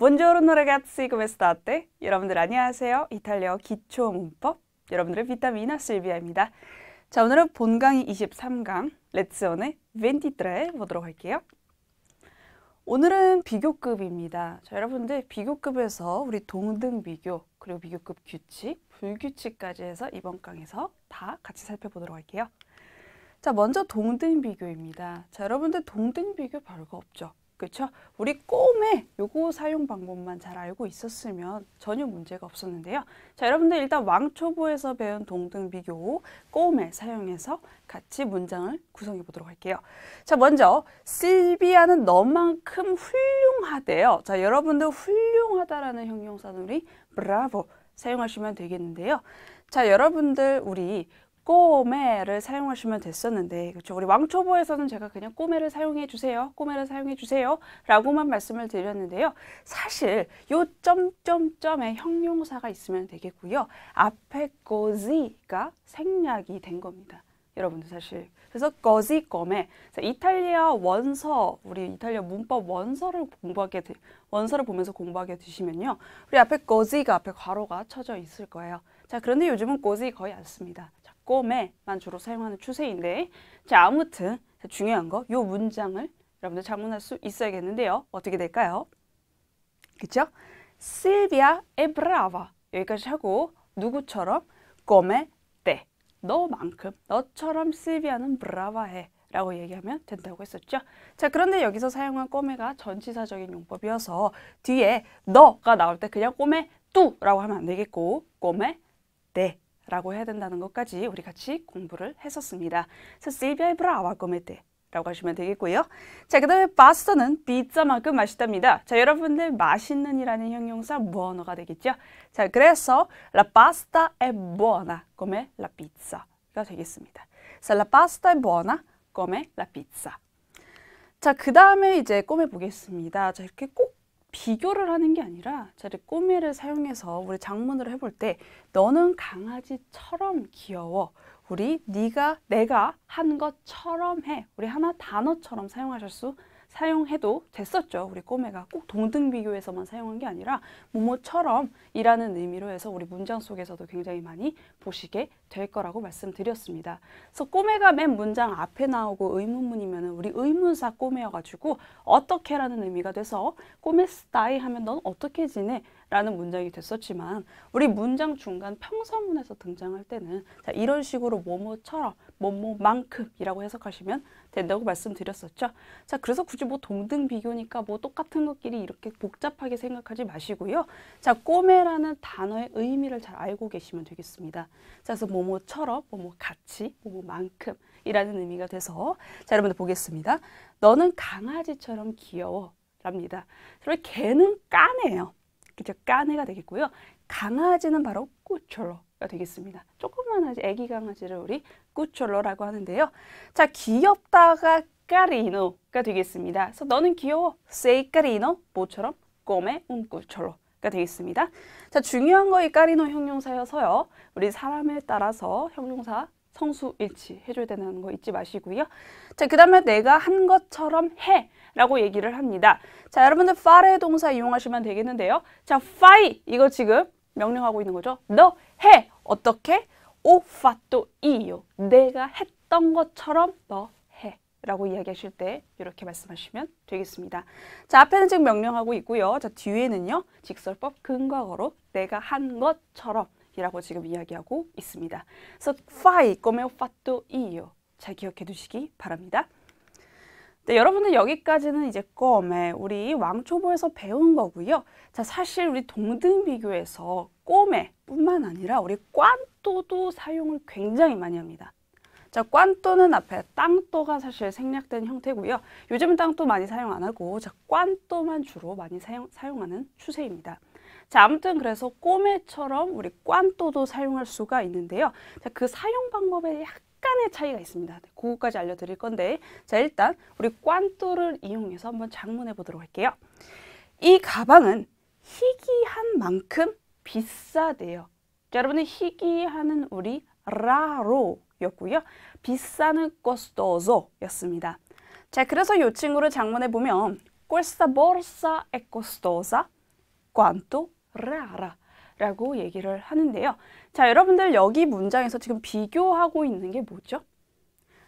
Buongiorno ragazzi, come state? 여러분들 안녕하세요. 이탈리아 기초 문법 여러분들의 비타미나 실비아입니다. 자, 오늘은 본강의 23강 레츠온의 23 보도록 할게요. 오늘은 비교급입니다. 자, 여러분들 비교급에서 우리 동등 비교, 그리고 비교급 규칙, 불규칙까지 해서 이번 강에서 다 같이 살펴보도록 할게요. 자, 먼저 동등 비교입니다. 자, 여러분들 동등 비교 별거 없죠? 그렇죠? 우리 꿈에 요거 사용 방법만 잘 알고 있었으면 전혀 문제가 없었는데요. 자, 여러분들 일단 왕초보에서 배운 동등 비교 꿈움 사용해서 같이 문장을 구성해 보도록 할게요. 자, 먼저 실비아는 너만큼 훌륭하대요. 자, 여러분들 훌륭하다라는 형용사는 우리 브라보 사용하시면 되겠는데요. 자, 여러분들 우리 꼬매를 사용하시면 됐었는데 그렇죠 우리 왕초보에서는 제가 그냥 꼬매를 사용해 주세요 꼬매를 사용해 주세요 라고만 말씀을 드렸는데요 사실 요 점점점의 형용사가 있으면 되겠고요 앞에 거지가 생략이 된 겁니다 여러분들 사실 그래서 거지 꼬매 이탈리아 원서 우리 이탈리아 문법 원서를 공부하게 되, 원서를 보면서 공부하게 되시면요 우리 앞에 거지가 앞에 괄호가 쳐져 있을 거예요 자 그런데 요즘은 꼬지 거의 안 씁니다 꿈에만 주로 사용하는 추세인데 자 아무튼 중요한 거요 문장을 여러분들 작문할 수 있어야겠는데요. 어떻게 될까요? 그쵸? 실비아 에브라바 여기까지 하고 누구처럼 꼬메 때 너만큼 너처럼 실비아는 브라바해 라고 얘기하면 된다고 했었죠. 자 그런데 여기서 사용한 꼬메가 전치사적인 용법이어서 뒤에 너가 나올 때 그냥 꼬메 뚜라고 하면 안 되겠고 꼬메 때 라고 해야 된다는 것까지 우리 같이 공부를 했었습니다. 그래 Silvia brava come te. 라고 하시면 되겠고요. 자, 그 다음에 바스터는 비자만큼 맛있답니다. 자, 여러분들 맛있는 이라는 형용사 무언어가 되겠죠? 자, 그래서 la pasta è buona come la pizza가 되겠습니다. 자, la pasta è buona come la pizza. 자, 그 다음에 이제 꼬매 보겠습니다. 자, 이렇게 꼭 비교를 하는 게 아니라 저리 꼬매를 사용해서 우리 장문으로 해볼 때 너는 강아지처럼 귀여워. 우리 네가 내가 한 것처럼 해. 우리 하나 단어처럼 사용하실 수 사용해도 됐었죠. 우리 꼬매가 꼭 동등 비교에서만 사용한 게 아니라 모모처럼이라는 의미로 해서 우리 문장 속에서도 굉장히 많이 보시게 될 거라고 말씀드렸습니다. 그래서 꼬매가 맨 문장 앞에 나오고 의문문이면 우리 의문사 꼬매여가지고 어떻게라는 의미가 돼서 꼬매스다이 하면 넌 어떻게 지내? 라는 문장이 됐었지만 우리 문장 중간 평서문에서 등장할 때는 자, 이런 식으로 뭐뭐처럼 뭐뭐만큼이라고 해석하시면 된다고 말씀드렸었죠. 자 그래서 굳이 뭐 동등 비교니까 뭐 똑같은 것끼리 이렇게 복잡하게 생각하지 마시고요. 자 꼬매라는 단어의 의미를 잘 알고 계시면 되겠습니다. 자 그래서 뭐 뭐뭐처럼, 뭐뭐같이, 뭐뭐만큼이라는 의미가 돼서 자 여러분들 보겠습니다. 너는 강아지처럼 귀여워 랍니다. 그리고 개는 까네요. 그죠? 까네가 되겠고요. 강아지는 바로 꾸촐러가 되겠습니다. 조그만 아지 애기 강아지를 우리 꾸촐러라고 하는데요. 자 귀엽다가 까리노가 되겠습니다. 그래서 너는 귀여워. 세이까리노 모처럼 꼬메 운꾸촐러가 되겠습니다. 자, 중요한 거 이 까리노 형용사여서요. 우리 사람에 따라서 형용사 성수 일치 해줘야 되는 거 잊지 마시고요. 자, 그 다음에 내가 한 것처럼 해 라고 얘기를 합니다. 자, 여러분들 파레 동사 이용하시면 되겠는데요. 자, 파이 이거 지금 명령하고 있는 거죠. 너 해! 어떻게? 오파토 이요. 내가 했던 것처럼 너 라고 이야기하실 때 이렇게 말씀하시면 되겠습니다. 자, 앞에는 지금 명령하고 있고요. 자, 뒤에는요. 직설법 근과거로 내가 한 것처럼 이라고 지금 이야기하고 있습니다. 그래서 fai come ho fatto io. 잘 기억해 두시기 바랍니다. 네, 여러분들 여기까지는 이제 껌에 우리 왕초보에서 배운 거고요. 자, 사실 우리 동등 비교에서 꼼에 뿐만 아니라 우리 꽌또도 사용을 굉장히 많이 합니다. 자, 꽌또는 앞에 땅또가 사실 생략된 형태고요. 요즘은 땅또 많이 사용 안 하고 자, 꽌또만 주로 많이 사용, 사용하는 추세입니다. 자, 아무튼 그래서 꼬매처럼 우리 꽌또도 사용할 수가 있는데요. 자, 그 사용 방법에 약간 의 차이가 있습니다. 네, 그거까지 알려드릴 건데 자 일단 우리 꽌또를 이용해서 한번 작문해 보도록 할게요. 이 가방은 희귀한 만큼 비싸대요. 자, 여러분의 희귀하는 우리 라로 였고요. 비싼 costoso 였습니다. 자, 그래서 이 친구를 장문해 보면 questa borsa è costosa quanto rara 라고 얘기를 하는데요. 자, 여러분들 여기 문장에서 지금 비교하고 있는 게 뭐죠?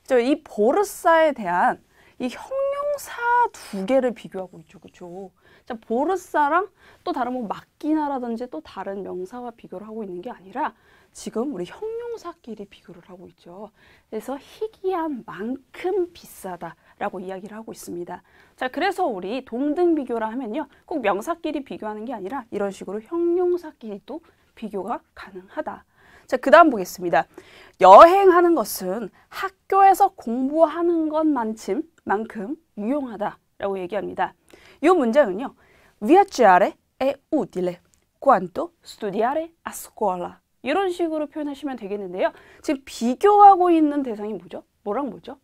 그죠? 이 보르사에 대한 이 형용사 두 개를 비교하고 있죠. 그죠? 자, 보르사랑 또 다른 뭐 마끼나라든지 또 다른 명사와 비교를 하고 있는 게 아니라 지금 우리 형용사끼리 비교를 하고 있죠. 그래서 희귀한 만큼 비싸다라고 이야기를 하고 있습니다. 자, 그래서 우리 동등 비교라 하면요. 꼭 명사끼리 비교하는 게 아니라 이런 식으로 형용사끼리도 비교가 가능하다. 자, 그 다음 보겠습니다. 여행하는 것은 학교에서 공부하는 것만큼 만큼 유용하다라고 얘기합니다. 이 문장은요. Viaggiare è utile quanto studiare a scuola. 이런 식으로 표현하시면 되겠는데요. 즉 비교하고 있는 대상이 뭐죠? 뭐랑 뭐죠?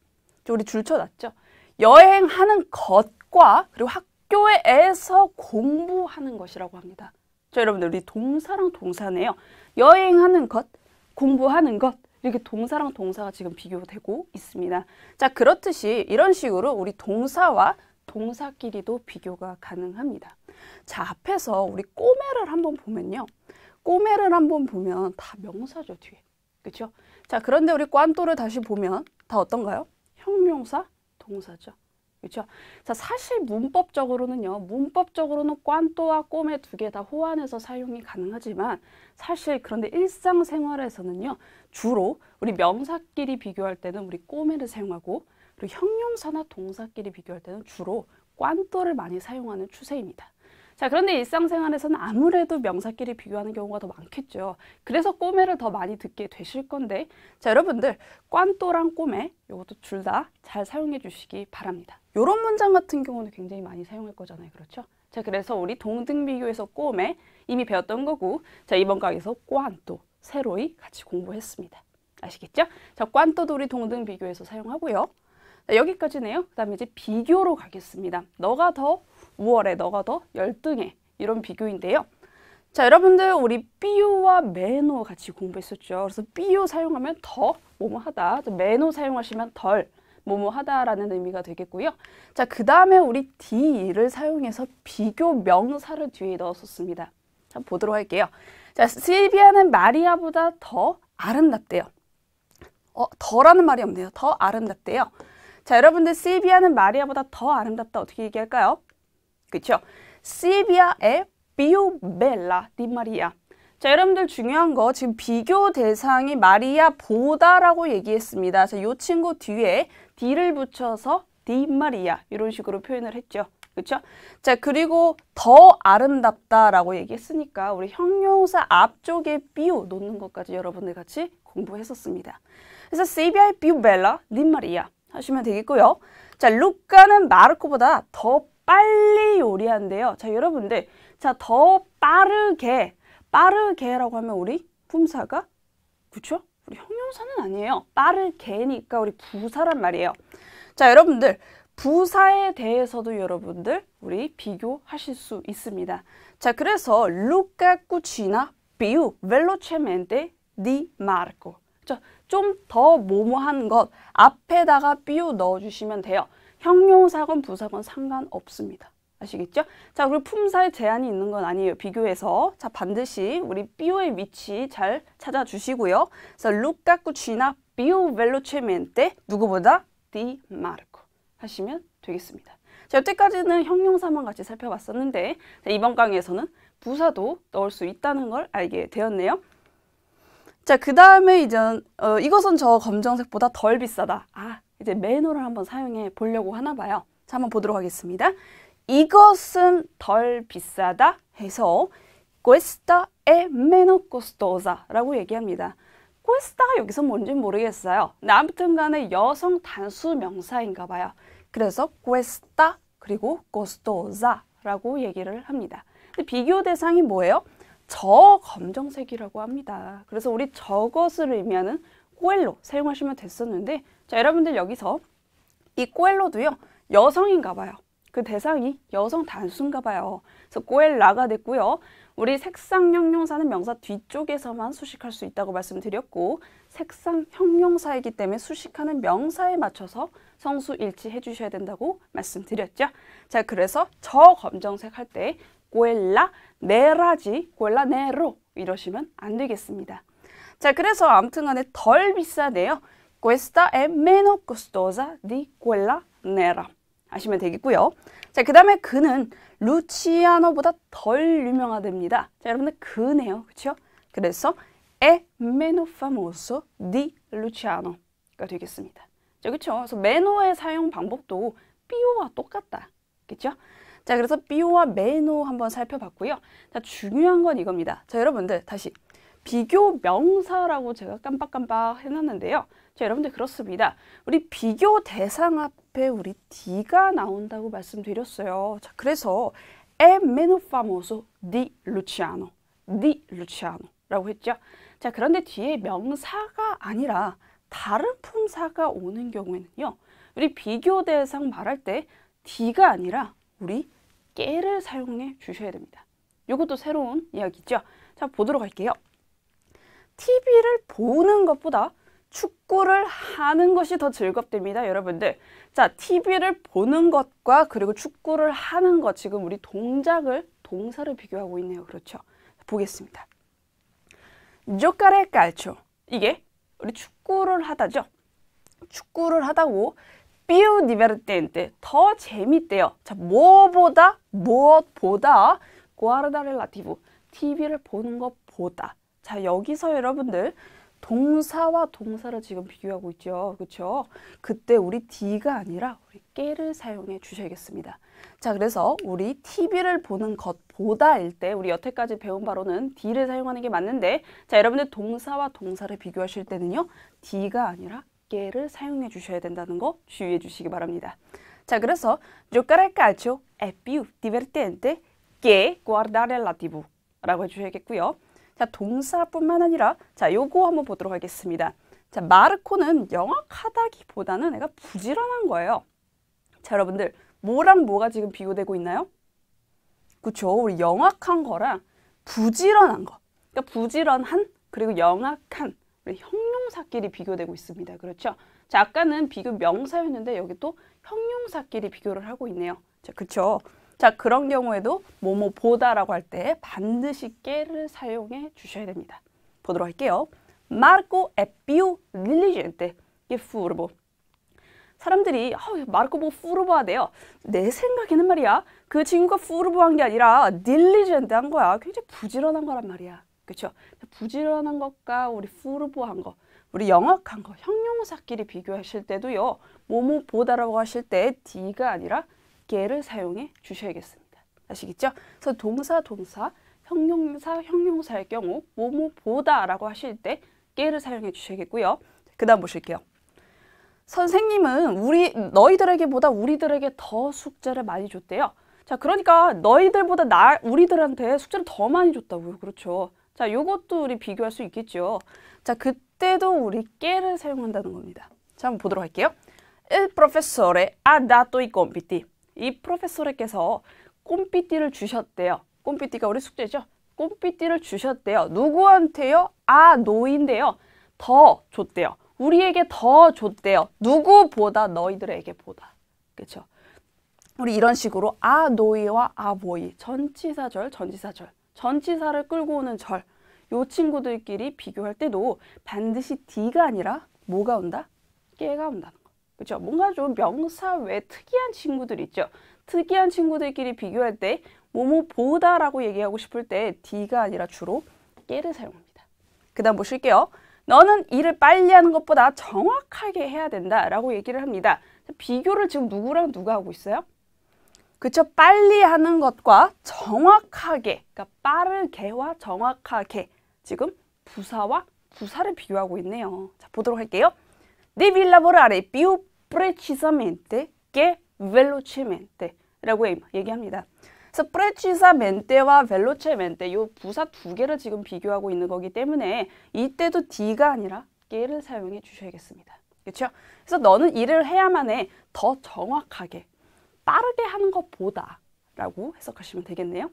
우리 줄쳐놨죠. 여행하는 것과 그리고 학교에서 공부하는 것이라고 합니다. 자, 여러분들 우리 동사랑 동사네요. 여행하는 것, 공부하는 것 이렇게 동사랑 동사가 지금 비교되고 있습니다. 자, 그렇듯이 이런 식으로 우리 동사와 동사끼리도 비교가 가능합니다. 자, 앞에서 우리 꼬매를 한번 보면요. 꼬매를 한번 보면 다 명사죠, 뒤에. 그렇죠? 자, 그런데 우리 꽌또를 다시 보면 다 어떤가요? 형용사, 동사죠. 그렇죠? 자, 사실 문법적으로는요. 문법적으로는 꽌또와 꼬매 두 개 다 호환해서 사용이 가능하지만 사실 그런데 일상생활에서는요. 주로 우리 명사끼리 비교할 때는 우리 꼬매를 사용하고 그리고 형용사나 동사끼리 비교할 때는 주로 꽌또를 많이 사용하는 추세입니다. 자, 그런데 일상생활에서는 아무래도 명사끼리 비교하는 경우가 더 많겠죠. 그래서 꼬매를 더 많이 듣게 되실 건데, 자, 여러분들, 꽌또랑 꼬매, 이것도 둘 다 잘 사용해 주시기 바랍니다. 이런 문장 같은 경우는 굉장히 많이 사용할 거잖아요. 그렇죠? 자, 그래서 우리 동등 비교에서 꼬매, 이미 배웠던 거고, 자, 이번 강에서 의 꽌또, 새로이 같이 공부했습니다. 아시겠죠? 자, 꽌또도 우리 동등 비교에서 사용하고요. 자, 여기까지네요. 그 다음에 이제 비교로 가겠습니다. 너가 더 5월에 너가 더 열등해 이런 비교인데요. 자 여러분들 우리 비유와매너 같이 공부했었죠. 그래서 비유 사용하면 더 뭐뭐하다, 매너 사용하시면 덜 뭐뭐하다라는 의미가 되겠고요. 자그 다음에 우리 D를 사용해서 비교 명사를 뒤에 넣었었습니다. 자 보도록 할게요. 자 실비아는 마리아보다 더 아름답대요. 어, 더라는 말이 없네요. 더 아름답대요. 자, 여러분들 실비아는 마리아보다 더 아름답다 어떻게 얘기할까요? 그쵸? s i l i a è più bella di 네 Maria. 자, 여러분들 중요한 거 지금 비교 대상이 마리아보다라고 얘기했습니다. 자, 요 친구 뒤에 D를 붙여서 di 네 Maria 이런 식으로 표현을 했죠. 그렇죠? 자, 그리고 더 아름답다라고 얘기했으니까 우리 형용사 앞쪽에 비우 놓는 것까지 여러분들 같이 공부했었습니다. 그래서 CBI 비우 벨라 님 마리아 하시면 되겠고요. 자, 루카는 마르코보다 더 빨리 요리한대요. 자, 여러분들. 자, 더 빠르게. 빠르게라고 하면 우리 품사가 그쵸? 우리 형용사는 아니에요. 빠르게니까 우리 부사란 말이에요. 자, 여러분들. 부사에 대해서도 여러분들 우리 비교하실 수 있습니다. 자, 그래서 루카 쿠치나 비우 벨로체멘테 니 마르코. 좀더 모모한 것 앞에다가 삐우 넣어주시면 돼요. 형용사건 부사건 상관없습니다. 아시겠죠? 자, 그리고 품사에 제한이 있는 건 아니에요. 비교해서. 자, 반드시 우리 삐오의 위치 잘 찾아주시고요. 자, 루카쿠 쥐나 삐오 벨로체멘테 누구보다 디 마르코 하시면 되겠습니다. 자, 여태까지는 형용사만 같이 살펴봤었는데 자, 이번 강의에서는 부사도 넣을 수 있다는 걸 알게 되었네요. 자, 그 다음에 이제 어, 이것은 저 검정색보다 덜 비싸다. 아, 이제 매너를 한번 사용해 보려고 하나 봐요. 자, 한번 보도록 하겠습니다. 이것은 덜 비싸다 해서 questa è meno costosa라고 얘기합니다. questa가 여기서 뭔지 모르겠어요. 근데 아무튼 간에 여성 단수 명사인가 봐요. 그래서 questa 그리고 costosa라고 얘기를 합니다. 근데 비교 대상이 뭐예요? 저 검정색이라고 합니다. 그래서 우리 저것을 의미하는 꼬엘로 사용하시면 됐었는데 자 여러분들 여기서 이 꼬엘로도요 여성인가 봐요. 그 대상이 여성 단수인가 봐요. 그래서 꼬엘라가 됐고요. 우리 색상 형용사는 명사 뒤쪽에서만 수식할 수 있다고 말씀드렸고 색상 형용사이기 때문에 수식하는 명사에 맞춰서 성수 일치해 주셔야 된다고 말씀드렸죠. 자, 그래서 저 검정색 할 때 꼬엘라 네라지, 꼬엘라 네로 이러시면 안 되겠습니다. 자, 그래서 아무튼 간에 덜 비싸대요. Questa è meno costosa di quella nera. 아시면 되겠고요. 자, 그 다음에 그는 루치아노보다 덜 유명하답니다. 자, 여러분들 그네요. 그렇죠? 그래서 è meno famoso di Luciano가 되겠습니다. 자, 그렇죠? 그래서 메노의 사용 방법도 삐오와 똑같다. 그렇죠? 자, 그래서 삐오와 메노 한번 살펴봤고요. 자, 중요한 건 이겁니다. 자, 여러분들 다시 비교 명사라고 제가 깜빡깜빡 해놨는데요. 자, 여러분들 그렇습니다. 우리 비교 대상 앞에 우리 D가 나온다고 말씀드렸어요. 자, 그래서 è meno famoso di Luciano, di Luciano라고 했죠. 자, 그런데 뒤에 명사가 아니라 다른 품사가 오는 경우에는요. 우리 비교 대상 말할 때 D가 아니라 우리 깨를 사용해 주셔야 됩니다. 이것도 새로운 이야기죠. 자, 보도록 할게요. TV를 보는 것보다 축구를 하는 것이 더 즐겁답니다, 여러분들. 자, TV를 보는 것과 그리고 축구를 하는 것. 지금 우리 동작을, 동사를 비교하고 있네요. 그렇죠. 보겠습니다. 조카레 깔초. 이게 우리 축구를 하다죠. 축구를 하다고 삐우 니베르테인테 더 재밌대요. 자, 뭐보다 무엇보다 고아르다를 라티브 TV를 보는 것보다 자, 여기서 여러분들 동사와 동사를 지금 비교하고 있죠. 그렇죠? 그때 우리 D가 아니라 우리 깨를 사용해 주셔야겠습니다. 자, 그래서 우리 TV를 보는 것보다일 때 우리 여태까지 배운 바로는 D를 사용하는 게 맞는데 자, 여러분들 동사와 동사를 비교하실 때는요. D가 아니라 깨를 사용해 주셔야 된다는 거 주의해 주시기 바랍니다. 자, 그래서 yo c a 죠에 o è più d i v e r t e n t guardare la TV 라고 해주셔야겠고요. 자, 동사뿐만 아니라 자, 요거 한번 보도록 하겠습니다. 자, 마르코는 영악하다기보다는 애가 부지런한 거예요. 자, 여러분들 뭐랑 뭐가 지금 비교되고 있나요? 그쵸, 우리 영악한 거랑 부지런한 거. 그러니까 부지런한 그리고 영악한 우리 형용사끼리 비교되고 있습니다. 그렇죠? 자, 아까는 비교 명사였는데 여기 또 형용사끼리 비교를 하고 있네요. 자, 그쵸? 자, 그런 경우에도 뭐뭐 보다라고 할 때 반드시 깨를 사용해 주셔야 됩니다. 보도록 할게요. Marco è più diligente che furbo. 사람들이 어, 마르코 보 푸르보 하대요. 내 생각에는 말이야. 그 친구가 푸르보 한게 아니라 딜리젠트 한 거야. 굉장히 부지런한 거란 말이야. 그렇죠? 부지런한 것과 우리 푸르보 한 거, 우리 영악한 거, 형용사끼리 비교하실 때도요. 뭐뭐 보다라고 하실 때 D가 아니라 기를 사용해 주셔야겠습니다. 아시겠죠? 그래서 동사, 동사, 형용사, 형용사의 경우 뭐뭐보다 라고 하실 때 깨를 사용해 주셔야겠고요. 그 다음 보실게요. 선생님은 우리 너희들에게보다 우리들에게 더 숙제를 많이 줬대요. 자, 그러니까 너희들보다 나 우리들한테 숙제를 더 많이 줬다고요. 그렇죠. 자, 요것도 우리 비교할 수 있겠죠. 자, 그때도 우리 깨를 사용한다는 겁니다. 자, 한번 보도록 할게요. El profesor ha dado y compiti. 이 프로페서께서 꼼삐띠를 주셨대요. 꼼삐띠가 우리 숙제죠. 꼼삐띠를 주셨대요. 누구한테요? 아, 노인데요. 더 줬대요. 우리에게 더 줬대요. 누구보다 너희들에게 보다. 그렇죠? 우리 이런 식으로 아, 노이와 아, 보이 전치사절, 전치사절, 전치사를 끌고 오는 절. 요 친구들끼리 비교할 때도 반드시 D가 아니라 뭐가 온다? 깨가 온다. 그렇죠? 뭔가 좀 명사 외 특이한 친구들 있죠. 특이한 친구들끼리 비교할 때 뭐뭐 보다라고 얘기하고 싶을 때 D가 아니라 주로 깨를 사용합니다. 그 다음 보실게요. 너는 일을 빨리 하는 것보다 정확하게 해야 된다 라고 얘기를 합니다. 비교를 지금 누구랑 누가 하고 있어요? 그쵸? 빨리 하는 것과 정확하게, 그러니까 빠르게와 정확하게 지금 부사와 부사를 비교하고 있네요. 자, 보도록 할게요. 네 빌라보를 아래 삐우 precisamente 게 velocemente 라고 얘기합니다. 그래서 precisament와 velocemente 이 부사 두 개를 지금 비교하고 있는 거기 때문에 이때도 d가 아니라 게를 사용해 주셔야겠습니다. 그렇죠? 그래서 너는 일을 해야만 해. 더 정확하게 빠르게 하는 것보다 라고 해석하시면 되겠네요.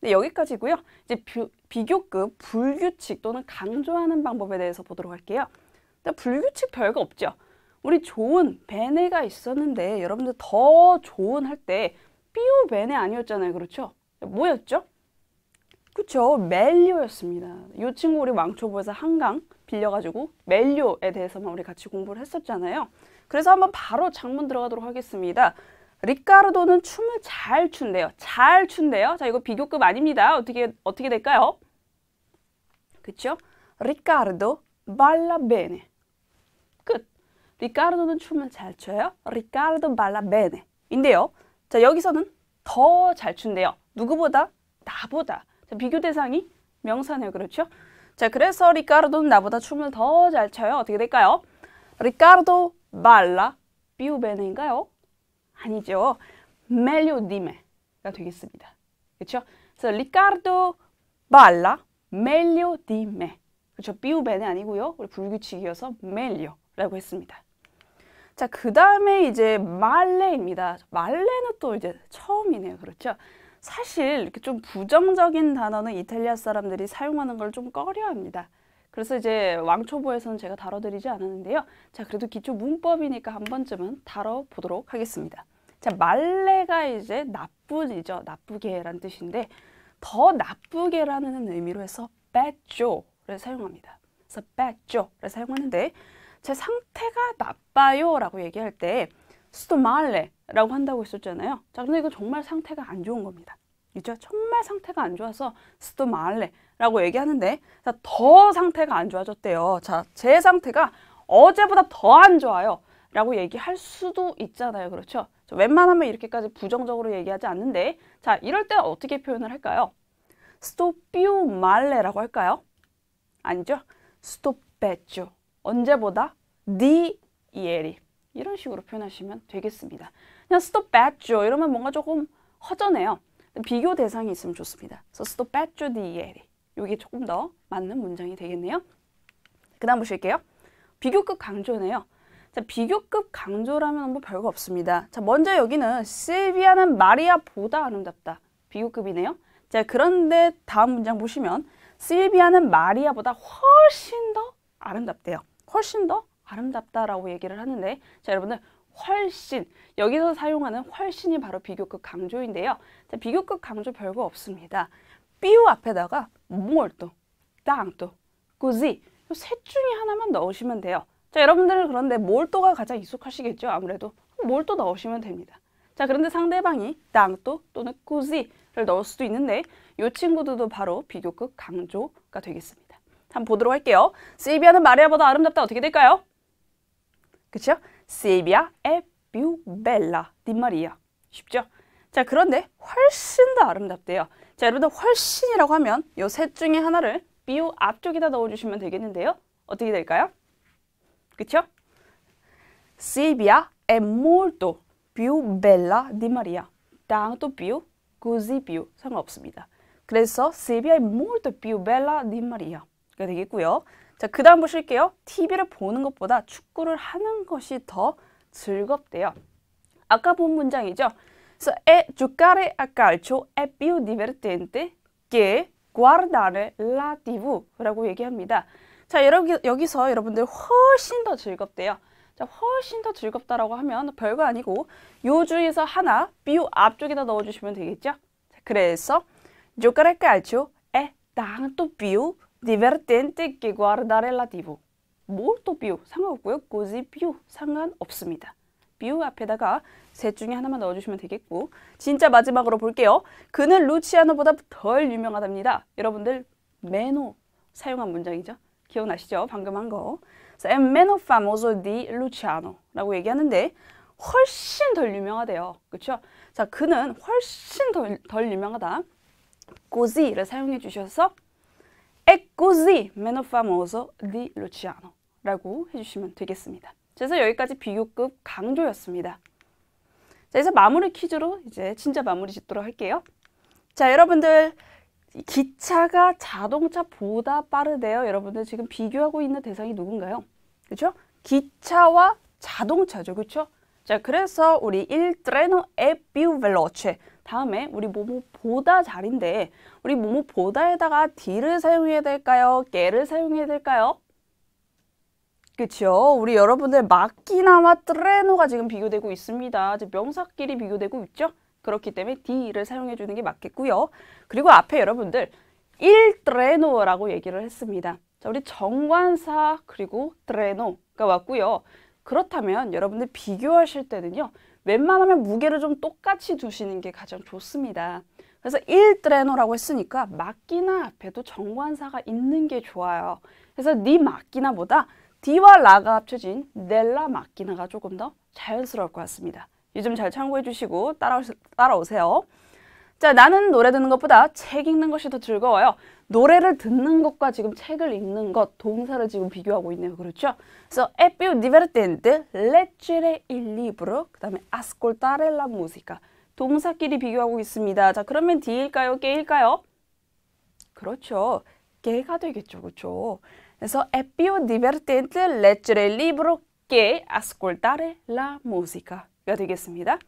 네, 여기까지고요. 이제 비교급 불규칙 또는 강조하는 방법에 대해서 보도록 할게요. 불규칙 별거 없죠. 우리 좋은 베네가 있었는데 여러분들 더 좋은 할 때 삐오 베네 아니었잖아요. 그렇죠? 뭐였죠? 그쵸 멜리오였습니다. 이 친구 우리 왕초보에서 한강 빌려가지고 멜리오에 대해서만 우리 같이 공부를 했었잖아요. 그래서 한번 바로 장문 들어가도록 하겠습니다. 리카르도는 춤을 잘 춘대요. 잘 춘대요. 자 이거 비교급 아닙니다. 어떻게 어떻게 될까요? 그쵸? 리카르도 발라 베네. 리카르도는 춤을 잘 춰요. 리카르도 발라 베네. 인데요. 자, 여기서는 더 잘 춘대요. 누구보다? 나보다. 자, 비교 대상이 명사네요. 그렇죠? 자, 그래서 리카르도는 나보다 춤을 더 잘 춰요. 어떻게 될까요? 리카르도 발라 비우베네인가요? 아니죠. 멜리오디메가 되겠습니다. 그렇죠? 그래서 리카르도 발라 멜리오디메. 그렇죠? 비우베네 아니고요. 우리 불규칙이어서 멜리오라고 했습니다. 자, 그 다음에 이제 말레입니다. 말레는 또 이제 처음이네요. 그렇죠? 사실 이렇게 좀 부정적인 단어는 이탈리아 사람들이 사용하는 걸 좀 꺼려 합니다. 그래서 이제 왕초보에서는 제가 다뤄드리지 않았는데요. 자, 그래도 기초 문법이니까 한 번쯤은 다뤄보도록 하겠습니다. 자, 말레가 이제 나쁜이죠. 나쁘게란 뜻인데 더 나쁘게라는 의미로 해서 bad죠를 사용합니다. 그래서 bad죠를 사용하는데 제 상태가 나빠요 라고 얘기할 때 수도 말래 라고 한다고 했었잖아요. 자, 근데 이거 정말 상태가 안 좋은 겁니다. 그죠? 정말 상태가 안 좋아서 수도 말래 라고 얘기하는데 자, 더 상태가 안 좋아졌대요. 자, 제 상태가 어제보다 더 안 좋아요. 라고 얘기할 수도 있잖아요. 그렇죠? 웬만하면 이렇게까지 부정적으로 얘기하지 않는데 자, 이럴 때 어떻게 표현을 할까요? 수도 피말래라고 할까요? 아니죠? 수도 뺐죠 언제보다 t 네 이에리 이런 식으로 표현하시면 되겠습니다. 그냥 stop bat죠 이러면 뭔가 조금 허전해요. 비교 대상이 있으면 좋습니다. 그래서 stop bat죠 the 네 이에리 이게 조금 더 맞는 문장이 되겠네요. 그 다음 보실게요. 비교급 강조네요. 자, 비교급 강조라면 뭐 별거 없습니다. 자, 먼저 여기는 실비아는 마리아보다 아름답다. 비교급이네요. 자, 그런데 다음 문장 보시면 실비아는 마리아보다 훨씬 더 아름답대요. 훨씬 더 아름답다라고 얘기를 하는데 자 여러분들 훨씬 여기서 사용하는 훨씬이 바로 비교급 강조인데요. 자, 비교급 강조 별거 없습니다. 삐우 앞에다가 뭘또 땅또 꾸지 셋 중에 하나만 넣으시면 돼요. 자 여러분들은 그런데 몰또가 가장 익숙하시겠죠 아무래도 몰또 넣으시면 됩니다. 자 그런데 상대방이 땅또 또는 꾸지를 넣을 수도 있는데 이 친구들도 바로 비교급 강조가 되겠습니다. 한번 보도록 할게요. 실비아는 마리아보다 아름답다 어떻게 될까요? 그렇죠? 비아에 뷰벨라 딘마리아 쉽죠? 자 그런데 훨씬 더 아름답대요. 자 여러분들 훨씬이라고 하면 요셋 중에 하나를 비우 앞쪽에다 넣어주시면 되겠는데요. 어떻게 될까요? 그렇 s i l i a è molto più bella di Maria. Tanto più, così più. 상관없습니다. 그래서 s i l i a è molto più bella di Maria. 가 되겠고요. 자, 그 다음 보실게요. TV를 보는 것보다 축구를 하는 것이 더 즐겁대요. 아까 본 문장이죠. So, è giocare a calcio è più divertente che guardare la TV라고 얘기합니다. 자, 여기, 여기서 여러분들 훨씬 더 즐겁대요. 자, 훨씬 더 즐겁다라고 하면 별거 아니고 요 중에서 하나 뷰 앞쪽에다 넣어주시면 되겠죠? 자, 그래서 giocare a calcio è tanto più divertente que guardar el a t i v o 뭘또 비우 상관없고요. 굳이 비우 상관없습니다. 비우 앞에다가 셋 중에 하나만 넣어주시면 되겠고 진짜 마지막으로 볼게요. 그는 루치아노보다 덜 유명하답니다. 여러분들 매노 사용한 문장이죠. 기억나시죠? 방금 한 거. So, el meno famoso di Luciano라고 얘기하는데 훨씬 덜 유명하대요. 그렇죠? 자, 그는 훨씬 덜, 덜 유명하다. 고지를 사용해 주셔서 È così meno famoso di Luciano 라고 해주시면 되겠습니다. 그래서 여기까지 비교급 강조였습니다. 자, 이제 마무리 퀴즈로 이제 진짜 마무리 짓도록 할게요. 자, 여러분들 기차가 자동차보다 빠르대요. 여러분들 지금 비교하고 있는 대상이 누군가요? 그렇죠? 기차와 자동차죠. 그렇죠? 자, 그래서 우리 il treno è più veloce. 다음에 우리 뭐뭐보다 잘인데 우리 뭐뭐보다에다가 d를 사용해야 될까요? g 를 사용해야 될까요? 그렇죠. 우리 여러분들 마키나와 트레노가 지금 비교되고 있습니다. 지금 명사끼리 비교되고 있죠? 그렇기 때문에 d를 사용해 주는 게 맞겠고요. 그리고 앞에 여러분들 일 트레노라고 얘기를 했습니다. 자, 우리 정관사 그리고 트레노가 왔고요. 그렇다면 여러분들 비교하실 때는요. 웬만하면 무게를 좀 똑같이 두시는 게 가장 좋습니다. 그래서 1드레노라고 했으니까 막기나 앞에도 정관사가 있는 게 좋아요. 그래서 니 막기나보다 디와 라가 합쳐진 넬라 막기나가 조금 더 자연스러울 것 같습니다. 이 점 잘 참고해 주시고 따라오, 따라오세요. 자, 나는 노래 듣는 것보다 책 읽는 것이 더 즐거워요. 노래를 듣는 것과 지금 책을 읽는 것, 동사를 지금 비교하고 있네요. 그렇죠? So, è più divertente leggere il libro, 그 다음에 ascoltare la musica. 동사끼리 비교하고 있습니다. 자, 그러면 D일까요? 깨일까요? 그렇죠. 깨가 되겠죠. 그렇죠? 그래서 è più divertente leggere il libro che ascoltare la musica가 되겠습니다.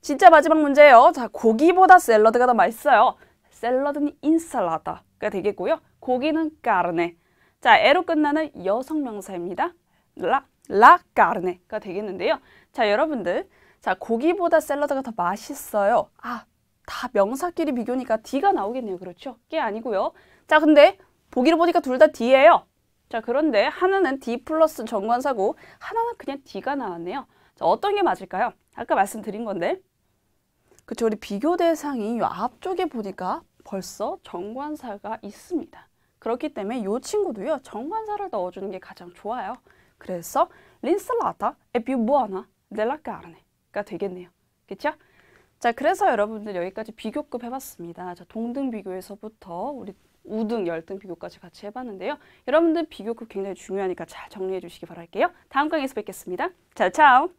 진짜 마지막 문제예요. 자, 고기보다 샐러드가 더 맛있어요. 샐러드는 인살라다가 되겠고요. 고기는 까르네. 자, 에로 끝나는 여성 명사입니다. 라, 라 까르네가 되겠는데요. 자, 여러분들. 자, 고기보다 샐러드가 더 맛있어요. 아, 다 명사끼리 비교니까 D가 나오겠네요. 그렇죠? 게 아니고요. 자, 근데 보기를 보니까 둘 다 D예요. 자, 그런데 하나는 D 플러스 정관사고 하나는 그냥 D가 나왔네요. 자, 어떤 게 맞을까요? 아까 말씀드린 건데 그쵸 우리 비교 대상이 이 앞쪽에 보니까 벌써 정관사가 있습니다. 그렇기 때문에 이 친구도요 정관사를 넣어주는 게 가장 좋아요. 그래서 린슬라타 에뷰무아나 피 넬라카르네가 되겠네요. 그쵸? 자 그래서 여러분들 여기까지 비교급 해봤습니다. 자 동등 비교에서부터 우리 우등, 열등 비교까지 같이 해봤는데요. 여러분들 비교급 굉장히 중요하니까 잘 정리해 주시기 바랄게요. 다음 강의에서 뵙겠습니다. 자, 차오!